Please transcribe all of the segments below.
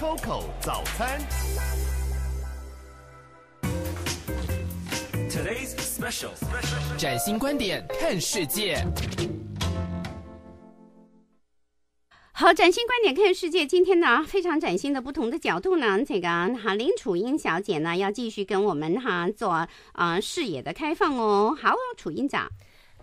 Coco 早餐，Today's special，崭新观点看世界。好，崭新观点看世界。今天呢，非常崭新的不同的角度呢，这个哈林楚英小姐呢要继续跟我们哈做啊视野的开放哦。好，楚英长。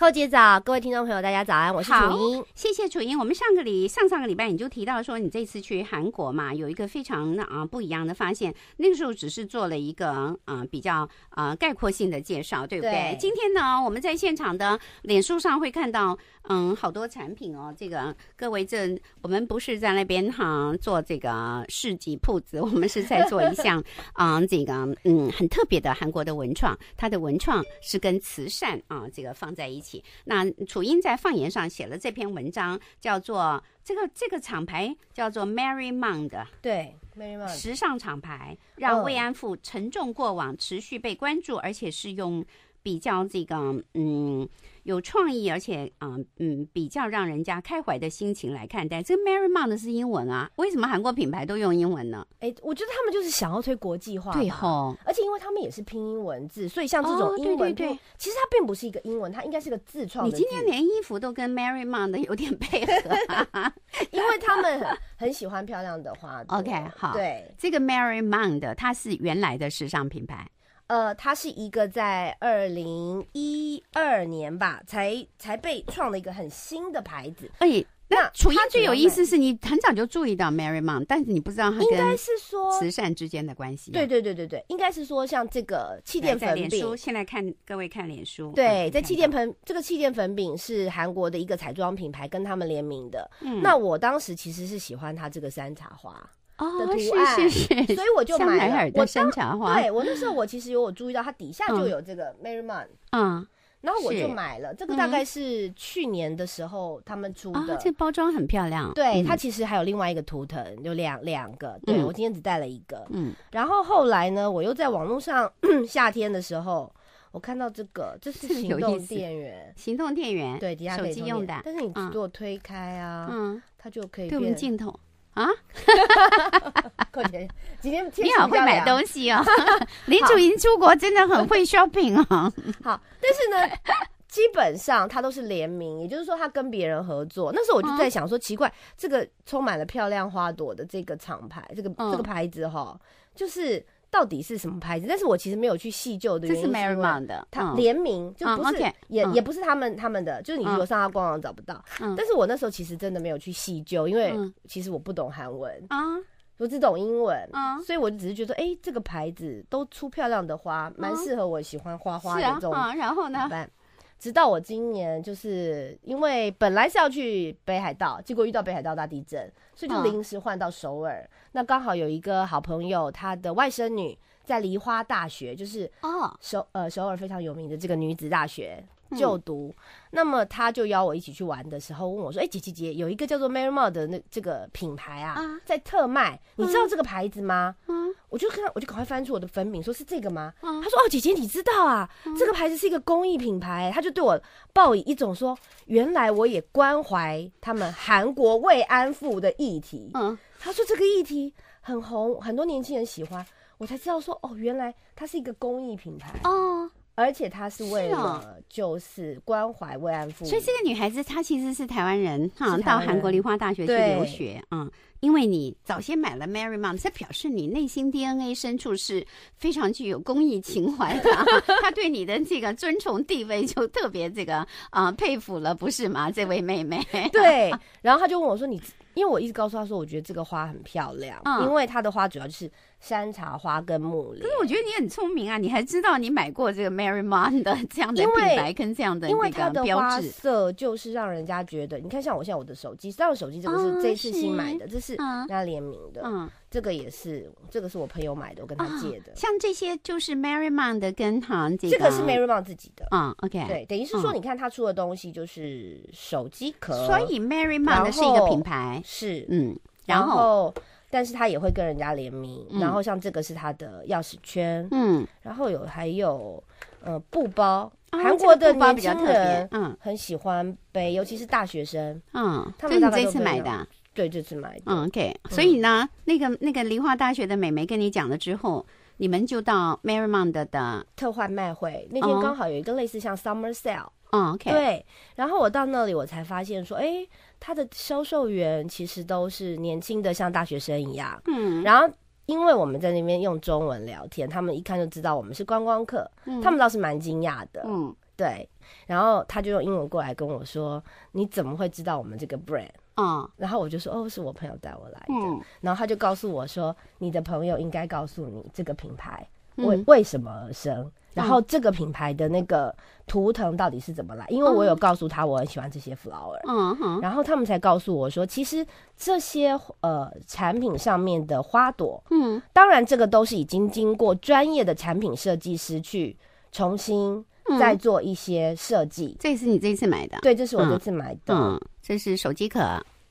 寇姐早，各位听众朋友，大家早安，我是楚英。谢谢楚英。我们上个礼上上个礼拜你就提到说，你这次去韩国嘛，有一个非常啊不一样的发现。那个时候只是做了一个啊比较啊概括性的介绍，对不对？今天呢，我们在现场的脸书上会看到，嗯，好多产品哦。这个各位这我们不是在那边哈做这个市集铺子，我们是在做一项 啊这个嗯很特别的韩国的文创，它的文创是跟慈善啊这个放在一起。那楚英在《放言上写了这篇文章，叫做“这个这个厂牌叫做 Mary m o n d 对，Mary m o n d 时尚厂牌，让慰安妇沉重过往持续被关注，而且是用。比较这个嗯有创意，而且啊嗯比较让人家开怀的心情来看待。这个 Mary m o n d 是英文啊？为什么韩国品牌都用英文呢？哎，我觉得他们就是想要推国际化。对哈，而且因为他们也是拼音文字，所以像这种英文对对对，其实它并不是一个英文，它应该是个自创。你今天连衣服都跟 Mary m o n d 有点配合，因为他们很喜欢漂亮的花。OK，好，对，这个 Mary m o n d 它是原来的时尚品牌。呃，它是一个在二零一二年吧，才才被创了一个很新的牌子。哎，那它最有意思是你很早就注意到 Mary M，o n 但是你不知道它应该是说慈善之间的关系。对对对对对，应该是说像这个气垫粉饼，现在看各位看脸书。对，在气垫粉这个气垫粉饼是韩国的一个彩妆品牌，跟他们联名的。那我当时其实是喜欢它这个山茶花。哦，是是是，所以我就买了。我当对我那时候，我其实有我注意到它底下就有这个 Maryman，嗯，然后我就买了这个，大概是去年的时候他们出的，这包装很漂亮。对它其实还有另外一个图腾，有两两个，对我今天只带了一个，嗯。然后后来呢，我又在网络上 夏天的时候，我看到这个，这是行动电源，行动电源，对，底下手机用的，但是你做推开啊，嗯，它就可以变镜头。啊，过气，今天你好会买东西哦。林主莹出国真的很会 shopping 哦。好，但是呢，基本上他都是联名，也就是说他跟别人合作。那时候我就在想说，奇怪，这个充满了漂亮花朵的这个厂牌，这个这个牌子哈，就是。到底是什么牌子？但是我其实没有去细究的原因。这是 m a r y m o n d 的，它联名就不是也也不是他们他们的，就是你如果上他官网找不到。但是我那时候其实真的没有去细究，因为其实我不懂韩文，我只懂英文，所以我只是觉得，哎，这个牌子都出漂亮的花，蛮适合我喜欢花花的这种。然后呢？直到我今年，就是因为本来是要去北海道，结果遇到北海道大地震，所以就临时换到首尔。那刚好有一个好朋友，他的外甥女在梨花大学，就是哦首呃首尔非常有名的这个女子大学。就读，那么他就邀我一起去玩的时候，问我说：“哎，姐姐姐，有一个叫做 Mary m o d 的那这个品牌啊，在特卖，你知道这个牌子吗？”嗯，我就看，我就赶快翻出我的粉饼，说是这个吗？嗯，他说：“哦，姐姐，你知道啊，这个牌子是一个公益品牌。”他就对我报以一种说：“原来我也关怀他们韩国慰安妇的议题。”嗯，他说这个议题很红，很多年轻人喜欢。我才知道说：“哦，原来它是一个公益品牌。”哦。而且她是为了就是关怀慰安妇，所以这个女孩子她其实是台湾人哈，到韩国梨花大学去留学啊。因为你早先买了 Mary Mom，这表示你内心 DNA 深处是非常具有公益情怀的，她对你的这个尊崇地位就特别这个啊佩服了，不是吗？这位妹妹。对，然后她就问我说：“你？”因为我一直告诉他说，我觉得这个花很漂亮，因为它的花主要就是山茶花跟茉莉。可是我觉得你很聪明啊，你还知道你买过这个 Mary Mon 的这样的品牌跟这样的一个的花色，就是让人家觉得，你看像我现在我的手机，当然手机这个是这次新买的，这是那联名的。这个也是，这个是我朋友买的，我跟他借的。像这些就是 Mary m a n d 的跟韩这个，这个是 Mary m a n d 自己的。嗯，OK，对，等于是说，你看他出的东西就是手机壳，所以 Mary m a n d 是一个品牌，是嗯，然后，但是他也会跟人家联名，然后像这个是他的钥匙圈，嗯，然后有还有呃布包，韩国的年轻人嗯很喜欢背，尤其是大学生，嗯，他你这次买的。对，就是买。嗯，OK。所以呢，那个那个梨花大学的美眉跟你讲了之后，你们就到 m a r y m o n d 的特换卖会那天，刚好有一个类似像 Summer Sale。嗯，OK。对，然后我到那里，我才发现说，哎，他的销售员其实都是年轻的，像大学生一样。嗯。然后，因为我们在那边用中文聊天，他们一看就知道我们是观光客，他们倒是蛮惊讶的。嗯，对。然后他就用英文过来跟我说：“你怎么会知道我们这个 brand？” 然后我就说，哦，是我朋友带我来的。嗯，然后他就告诉我说，你的朋友应该告诉你这个品牌为为什么而生，然后这个品牌的那个图腾到底是怎么来？因为我有告诉他我很喜欢这些 flower。嗯然后他们才告诉我说，其实这些呃产品上面的花朵，嗯，当然这个都是已经经过专业的产品设计师去重新再做一些设计。这是你这次买的？对，这是我这次买的。嗯，这是手机壳。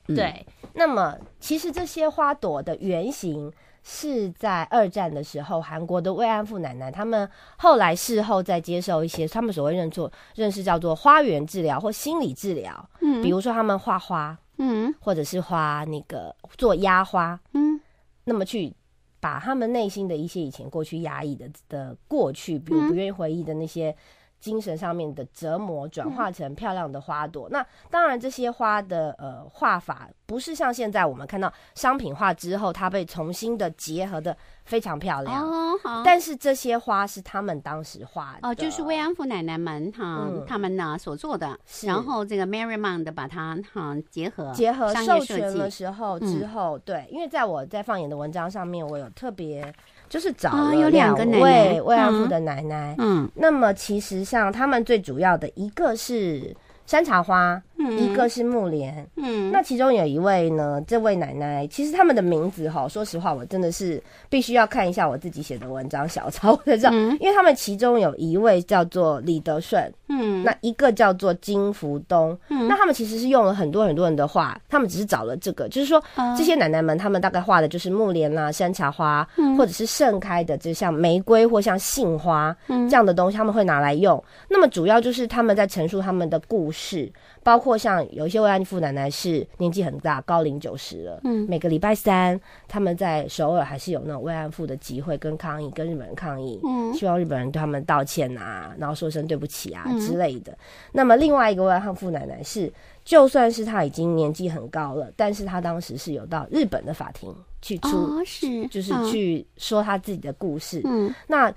对，那么其实这些花朵的原型是在二战的时候，韩国的慰安妇奶奶她们后来事后再接受一些他们所谓认错，认识叫做花园治疗或心理治疗。嗯，比如说他们画花，嗯，或者是花那个做压花，嗯，那么去把他们内心的一些以前过去压抑的的过去，比如不愿意回忆的那些。精神上面的折磨转化成漂亮的花朵。那当然，这些花的呃画法不是像现在我们看到商品化之后，它被重新的结合的非常漂亮。哦，好。但是这些花是他们当时画的。哦，就是慰安妇奶奶们哈，他们呢所做的。然后这个 Mary m o n d 把它哈结合。结合授权的时候之后，对，因为在我在放眼的文章上面，我有特别。就是找了两位慰安妇的奶奶。嗯，那么其实像他们最主要的，一个是山茶花。一个是木莲，嗯，那其中有一位呢，这位奶奶，其实他们的名字哈，说实话，我真的是必须要看一下我自己写的文章小抄才知道，因为他们其中有一位叫做李德顺，嗯，那一个叫做金福东，嗯，那他们其实是用了很多很多人的话，他们只是找了这个，就是说这些奶奶们，他们大概画的就是木莲啦、山茶花，或者是盛开的，就像玫瑰或像杏花这样的东西，他们会拿来用。那么主要就是他们在陈述他们的故事，包括。或像有一些慰安妇奶奶是年纪很大，高龄九十了。嗯，每个礼拜三，他们在首尔还是有那种慰安妇的集会，跟抗议，跟日本人抗议。嗯，希望日本人对他们道歉啊，然后说声对不起啊之类的。那么另外一个慰安妇奶奶是，就算是她已经年纪很高了，但是她当时是有到日本的法庭去出，是就是去说她自己的故事。嗯，那。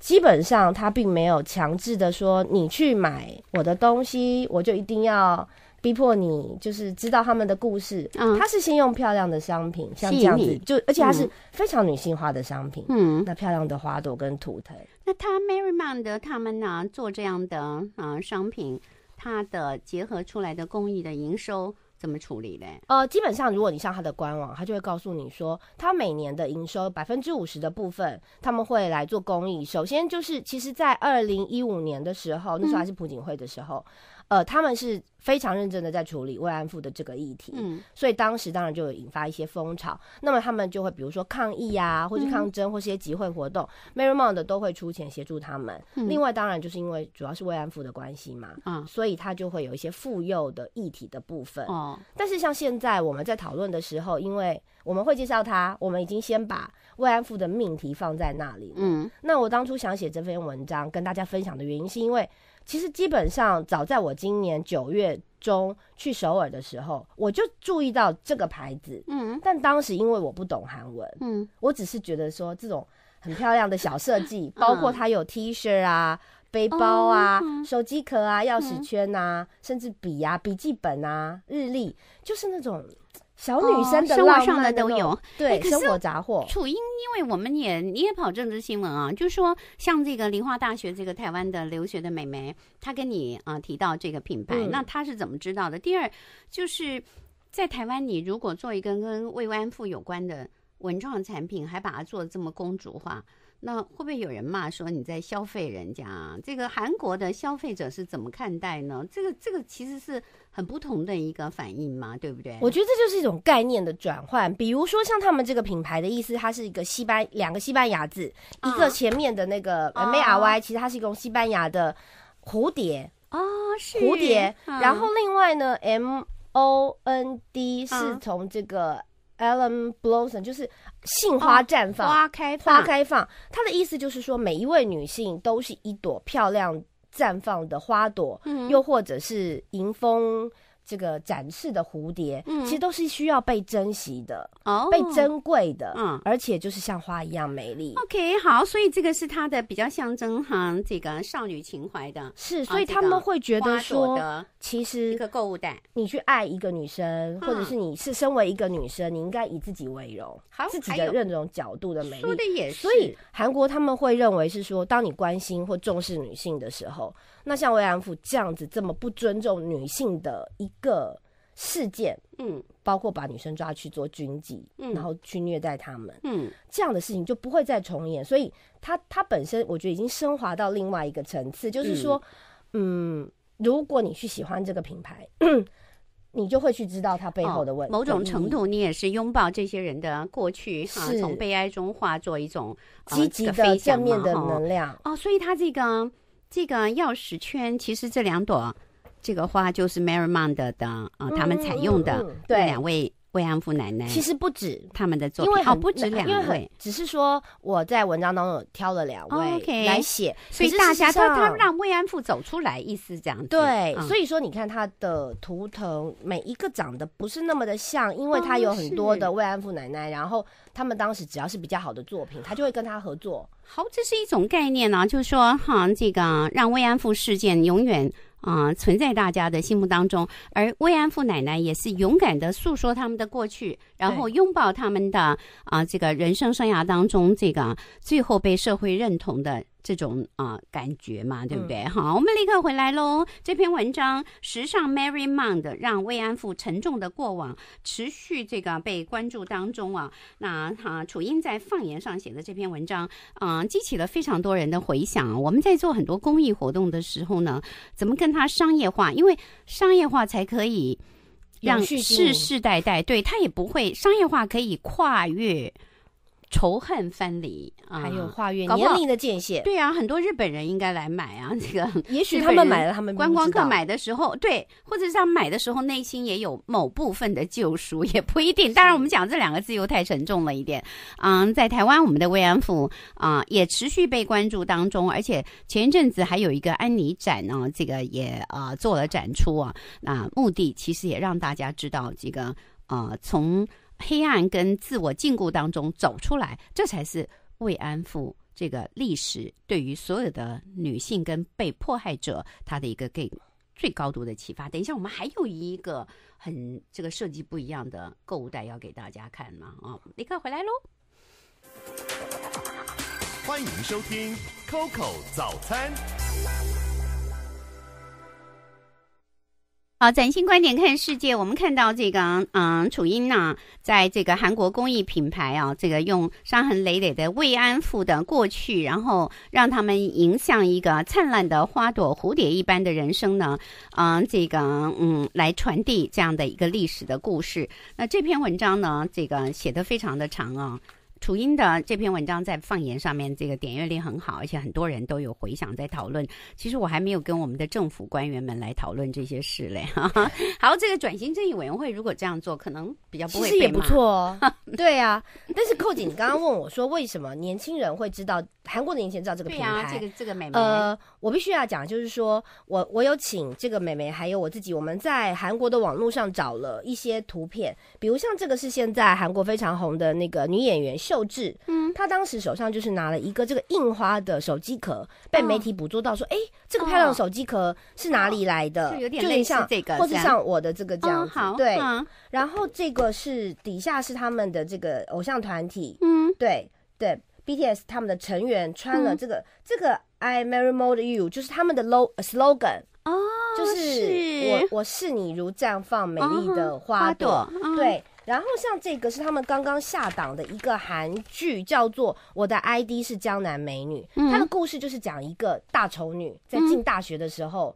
基本上他并没有强制的说你去买我的东西，我就一定要逼迫你，就是知道他们的故事。嗯，他是先用漂亮的商品，像这样子，就而且还是非常女性化的商品。嗯，那漂亮的花朵跟图腾，那他 m a r y m a n d n 的他们呢做这样的啊商品，它的结合出来的工艺的营收。怎么处理嘞？呃，基本上如果你上他的官网，他就会告诉你说，他每年的营收百分之五十的部分，他们会来做公益。首先就是，其实，在二零一五年的时候，那时候还是朴槿惠的时候。呃，他们是非常认真的在处理慰安妇的这个议题，嗯，所以当时当然就有引发一些风潮，那么他们就会比如说抗议啊，或是抗争，或一些集会活动 m a r y m o n d 的都会出钱协助他们。另外，当然就是因为主要是慰安妇的关系嘛，所以他就会有一些妇幼的议题的部分。哦，但是像现在我们在讨论的时候，因为我们会介绍他，我们已经先把慰安妇的命题放在那里，嗯，那我当初想写这篇文章跟大家分享的原因，是因为。其实基本上，早在我今年九月中去首尔的时候，我就注意到这个牌子。嗯，但当时因为我不懂韩文，嗯，我只是觉得说这种很漂亮的小设计，包括它有 T 恤啊、背包啊、手机壳啊、钥匙圈啊，甚至笔啊、笔记本啊、日历，就是那种。小女生的生活上的都有，对，生活杂货。楚英，因为我们也你也跑政治新闻啊，就说像这个梨花大学这个台湾的留学的美眉，她跟你啊提到这个品牌，那她是怎么知道的？第二，就是在台湾，你如果做一个跟慰安妇有关的文创产品，还把它做的这么公主化。那会不会有人骂说你在消费人家？这个韩国的消费者是怎么看待呢？这个这个其实是很不同的一个反应嘛，对不对？我觉得这就是一种概念的转换。比如说像他们这个品牌的意思，它是一个西班两个西班牙字，一个前面的那个 M A R Y，其实它是一个西班牙的蝴蝶啊，是蝴蝶。然后另外呢，M O N D 是从这个。Alan Blossom 就是杏花绽放，花开花开放，他的意思就是说，每一位女性都是一朵漂亮绽放的花朵，又或者是迎风。这个展示的蝴蝶，其实都是需要被珍惜的，哦，被珍贵的，嗯，而且就是像花一样美丽。OK，好，所以这个是它的比较象征哈，这个少女情怀的，是，所以他们会觉得说，其实一个购物袋，你去爱一个女生，或者是你是身为一个女生，你应该以自己为荣，自己的任种角度的美丽。的所以韩国他们会认为是说，当你关心或重视女性的时候，那像慰安妇这样子这么不尊重女性的一。个事件，嗯，包括把女生抓去做军妓，然后去虐待他们，嗯，这样的事情就不会再重演。所以，他他本身，我觉得已经升华到另外一个层次，就是说，嗯，如果你去喜欢这个品牌，你就会去知道它背后的问题。某种程度，你也是拥抱这些人的过去，哈，从悲哀中化作一种积极的正面的能量。哦，所以，他这个这个钥匙圈，其实这两朵。这个花就是 m a r y m o n d 的啊，他们采用的对两位慰安妇奶奶。其实不止他们的作品，哦，不止两位，只是说我在文章当中挑了两位来写。所以大家，他他让慰安妇走出来，意思这样子。对，所以说你看他的图腾，每一个长得不是那么的像，因为它有很多的慰安妇奶奶。然后他们当时只要是比较好的作品，他就会跟他合作。好，这是一种概念呢，就是说哈，这个让慰安妇事件永远。啊，存在大家的心目当中，而慰安妇奶奶也是勇敢的诉说他们的过去。然后拥抱他们的啊，这个人生生涯当中，这个最后被社会认同的这种啊感觉嘛，对不对？好，我们立刻回来喽。这篇文章《时尚 Mary Mound》让慰安妇沉重的过往持续这个被关注当中啊。那哈，楚英在放言上写的这篇文章啊，激起了非常多人的回想。我们在做很多公益活动的时候呢，怎么跟它商业化？因为商业化才可以。让世世代代，对他也不会商业化，可以跨越。仇恨分离，还有跨越年龄的界限，对啊，很多日本人应该来买啊，这个也许他们买了，他们观光客买的时候，对，或者是买的时候内心也有某部分的救赎，也不一定。当然，我们讲这两个字又太沉重了一点。嗯，在台湾，我们的慰安妇啊也持续被关注当中，而且前一阵子还有一个安妮展呢，这个也啊做了展出啊，那目的其实也让大家知道这个呃从。黑暗跟自我禁锢当中走出来，这才是慰安妇这个历史对于所有的女性跟被迫害者她的一个给最高度的启发。等一下，我们还有一个很这个设计不一样的购物袋要给大家看嘛啊，立刻回来喽！欢迎收听 Coco 早餐。好，崭新观点看世界。我们看到这个，嗯，楚英呢，在这个韩国公益品牌啊，这个用伤痕累累的慰安妇的过去，然后让他们迎向一个灿烂的花朵、蝴蝶一般的人生呢，嗯，这个，嗯，来传递这样的一个历史的故事。那这篇文章呢，这个写的非常的长啊。楚英的这篇文章在放言上面，这个点阅率很好，而且很多人都有回想在讨论。其实我还没有跟我们的政府官员们来讨论这些事嘞哈。好，这个转型正义委员会如果这样做，可能比较不会其实也不错哦。对啊，但是寇姐，你刚刚问我说，为什么年轻人会知道韩国的年轻人知道这个品牌？对这个这个美眉。呃，我必须要讲，就是说我我有请这个美眉，还有我自己，我们在韩国的网络上找了一些图片，比如像这个是现在韩国非常红的那个女演员。秀智，嗯，他当时手上就是拿了一个这个印花的手机壳，被媒体捕捉到说，哎，这个漂亮手机壳是哪里来的？就有点像这个，或者像我的这个这样子。对，然后这个是底下是他们的这个偶像团体，嗯，对对，BTS 他们的成员穿了这个，这个 I marry more you 就是他们的 low slogan 哦，就是我我视你如绽放美丽的花朵，对。然后像这个是他们刚刚下档的一个韩剧，叫做《我的 ID 是江南美女》。它的故事就是讲一个大丑女在进大学的时候，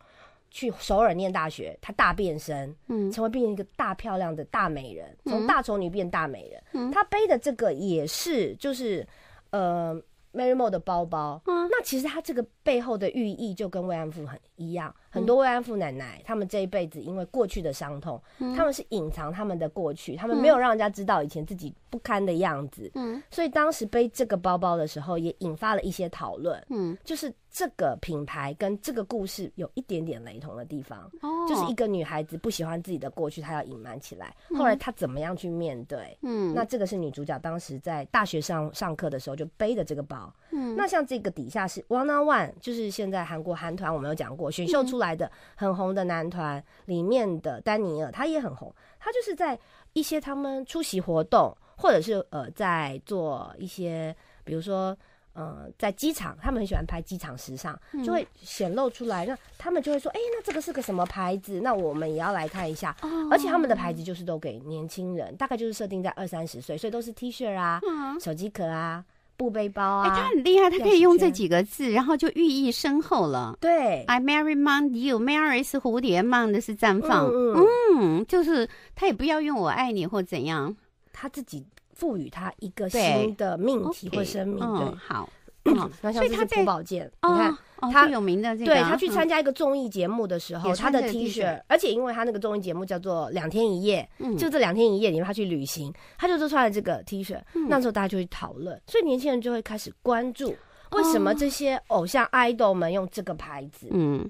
去首尔念大学，她大变身，成为变成一个大漂亮的大美人，从大丑女变大美人。她背的这个也是就是呃，Mary m o 的包包。那其实它这个背后的寓意就跟慰安妇很一样。很多慰安妇奶奶，她们这一辈子因为过去的伤痛，他们是隐藏他们的过去，他们没有让人家知道以前自己。不堪的样子，嗯，所以当时背这个包包的时候，也引发了一些讨论，嗯，就是这个品牌跟这个故事有一点点雷同的地方，哦，就是一个女孩子不喜欢自己的过去，她要隐瞒起来，后来她怎么样去面对？嗯，那这个是女主角当时在大学上上课的时候就背的这个包，嗯，那像这个底下是 One On One，就是现在韩国韩团我没有讲过，选秀出来的很红的男团里面的丹尼尔，他也很红，他就是在一些他们出席活动。或者是呃，在做一些，比如说，嗯，在机场，他们很喜欢拍机场时尚，就会显露出来。那他们就会说，哎，那这个是个什么牌子？那我们也要来看一下。而且他们的牌子就是都给年轻人，大概就是设定在二三十岁，所以都是 T 恤啊、手机壳啊、布背包啊。哎，他很厉害，他可以用这几个字，然后就寓意深厚了。对，I marry m n you，marry 是蝴蝶 m i n d 是绽放。嗯，就是他也不要用我爱你或怎样。他自己赋予他一个新的命题或生命。对，好，所以他在宝剑，你看他有名的这个，对他去参加一个综艺节目的时候，他的 T 恤，而且因为他那个综艺节目叫做《两天一夜》，就这两天一夜里面他去旅行，他就穿了这个 T 恤，那时候大家就会讨论，所以年轻人就会开始关注为什么这些偶像 idol 们用这个牌子。嗯，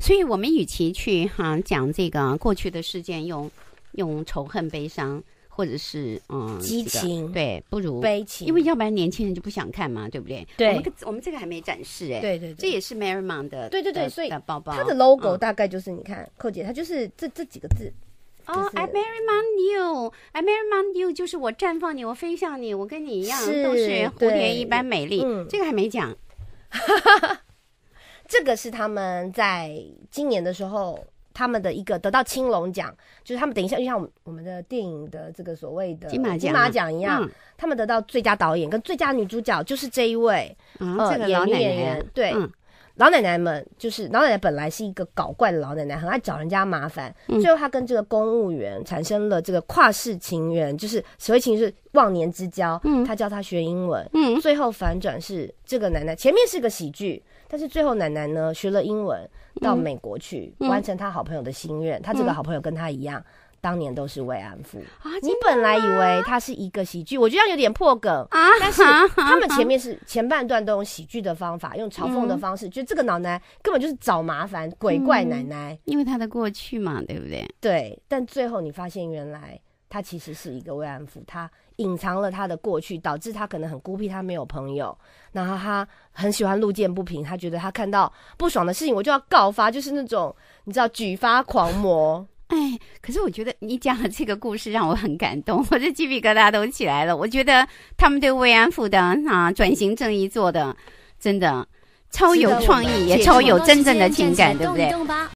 所以我们与其去哈讲这个过去的事件，用用仇恨、悲伤。或者是嗯，激情对，不如悲情，因为要不然年轻人就不想看嘛，对不对？对，我们我们这个还没展示哎，对对对，这也是 Marry Man 的，对对对，所以它的 logo 大概就是你看寇姐，它就是这这几个字哦，I marry man you，I marry man you，就是我绽放你，我飞向你，我跟你一样都是蝴蝶一般美丽，这个还没讲，这个是他们在今年的时候。他们的一个得到青龙奖，就是他们等一下就像我们我们的电影的这个所谓的金马奖一样，他们得到最佳导演跟最佳女主角就是这一位呃演演员对老奶奶们就是老奶奶本来是一个搞怪的老奶奶，很爱找人家麻烦，最后她跟这个公务员产生了这个跨世情缘，就是所谓情是忘年之交，嗯，她教她学英文，嗯，最后反转是这个奶奶前面是个喜剧。但是最后奶奶呢学了英文到美国去完成她好朋友的心愿，她这个好朋友跟她一样，当年都是慰安妇啊。你本来以为它是一个喜剧，我觉得有点破梗啊。但是他们前面是 前半段都用喜剧的方法，用嘲讽的方式，就这个奶奶根本就是找麻烦鬼怪奶奶，因为她的过去嘛，对不对？对。但最后你发现原来。他其实是一个慰安妇，他隐藏了他的过去，导致他可能很孤僻，他没有朋友。然后他很喜欢路见不平，他觉得他看到不爽的事情，我就要告发，就是那种你知道举发狂魔。哎，可是我觉得你讲的这个故事让我很感动，我这鸡皮疙瘩都起来了。我觉得他们对慰安妇的啊转型正义做的真的超有创意，也超有真正的情感，对不对？